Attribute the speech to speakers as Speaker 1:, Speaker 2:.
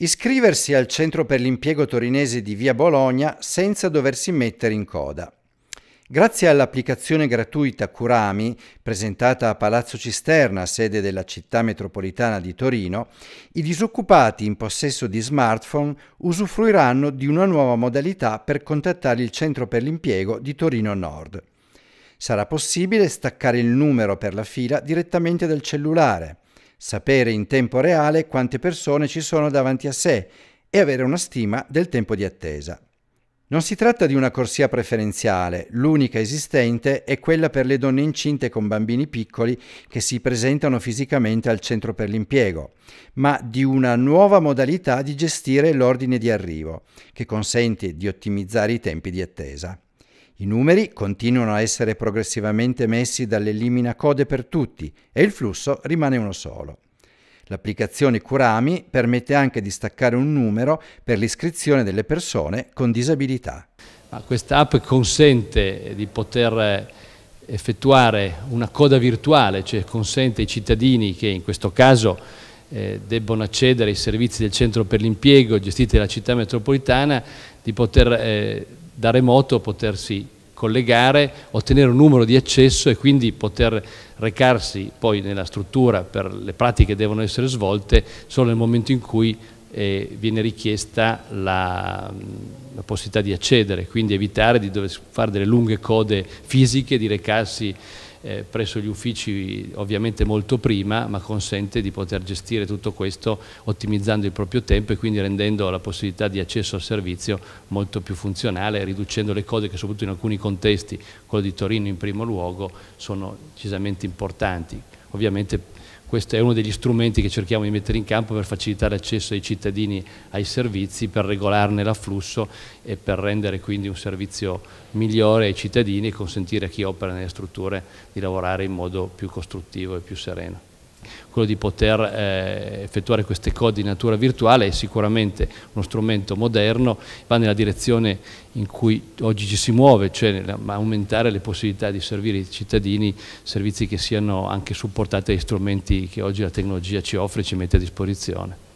Speaker 1: iscriversi al centro per l'impiego torinese di Via Bologna senza doversi mettere in coda. Grazie all'applicazione gratuita Curami, presentata a Palazzo Cisterna, sede della città metropolitana di Torino, i disoccupati in possesso di smartphone usufruiranno di una nuova modalità per contattare il centro per l'impiego di Torino Nord. Sarà possibile staccare il numero per la fila direttamente dal cellulare sapere in tempo reale quante persone ci sono davanti a sé e avere una stima del tempo di attesa. Non si tratta di una corsia preferenziale, l'unica esistente è quella per le donne incinte con bambini piccoli che si presentano fisicamente al centro per l'impiego, ma di una nuova modalità di gestire l'ordine di arrivo, che consente di ottimizzare i tempi di attesa. I numeri continuano a essere progressivamente messi dall'elimina code per tutti e il flusso rimane uno solo. L'applicazione Curami permette anche di staccare un numero per l'iscrizione delle persone con disabilità.
Speaker 2: Questa app consente di poter effettuare una coda virtuale, cioè consente ai cittadini che in questo caso eh, debbono accedere ai servizi del centro per l'impiego gestiti dalla città metropolitana di poter eh, da remoto potersi collegare, ottenere un numero di accesso e quindi poter recarsi poi nella struttura per le pratiche che devono essere svolte solo nel momento in cui eh, viene richiesta la, la, possibilità di accedere, quindi evitare di dover fare delle lunghe code fisiche, di recarsi eh, presso gli uffici ovviamente molto prima, ma consente di poter gestire tutto questo ottimizzando il proprio tempo e quindi rendendo la possibilità di accesso al servizio molto più funzionale, riducendo le cose che soprattutto in alcuni contesti, quello di Torino in primo luogo, sono decisamente importanti. Ovviamente questo è uno degli strumenti che cerchiamo di mettere in campo per facilitare l'accesso ai cittadini ai servizi, per regolarne l'afflusso e per rendere quindi un servizio migliore ai cittadini e consentire a chi opera nelle strutture di lavorare in modo più costruttivo e più sereno quello di poter eh, effettuare queste code di natura virtuale è sicuramente uno strumento moderno, va nella direzione in cui oggi ci si muove, cioè aumentare le possibilità di servire i cittadini servizi che siano anche supportati dagli strumenti che oggi la tecnologia ci offre e ci mette a disposizione.